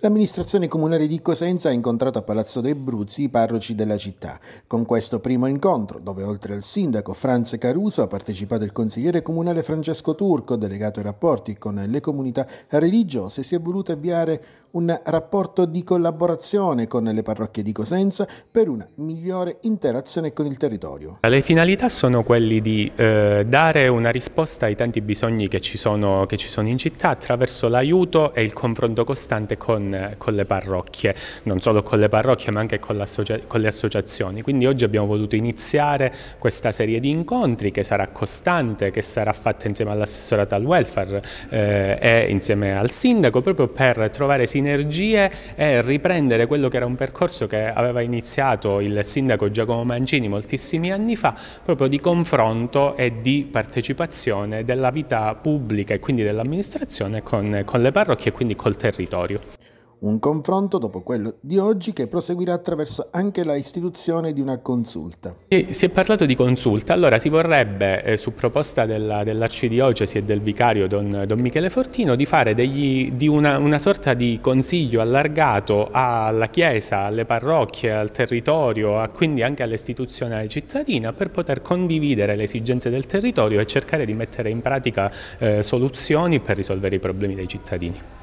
L'amministrazione comunale di Cosenza ha incontrato a Palazzo dei Bruzzi i parroci della città. Con questo primo incontro, dove oltre al sindaco Franz Caruso ha partecipato il consigliere comunale Francesco Turco, delegato ai rapporti con le comunità religiose, si è voluto avviare un rapporto di collaborazione con le parrocchie di Cosenza per una migliore interazione con il territorio. Le finalità sono quelle di eh, dare una risposta ai tanti bisogni che ci sono, che ci sono in città attraverso l'aiuto e il confronto costante con con, le parrocchie, non solo con le parrocchie ma anche con, con, le associazioni. Quindi oggi abbiamo voluto iniziare questa serie di incontri che sarà costante, che sarà fatta insieme all'assessorato al welfare eh, e insieme al sindaco proprio per trovare sinergie e riprendere quello che era un percorso che aveva iniziato il sindaco Giacomo Mancini moltissimi anni fa proprio di confronto e di partecipazione della vita pubblica e quindi dell'amministrazione con, con le parrocchie e quindi col territorio. Un confronto dopo quello di oggi che proseguirà attraverso anche la istituzione di una consulta. Si è parlato di consulta, allora si vorrebbe eh, su proposta dell'arcidiocesi e del vicario Don, Don, Michele Fortino di fare degli, di una, una, sorta di consiglio allargato alla Chiesa, alle parrocchie, al territorio, a, quindi anche all'istituzione cittadina per poter condividere le esigenze del territorio e cercare di mettere in pratica eh, soluzioni per risolvere i problemi dei cittadini.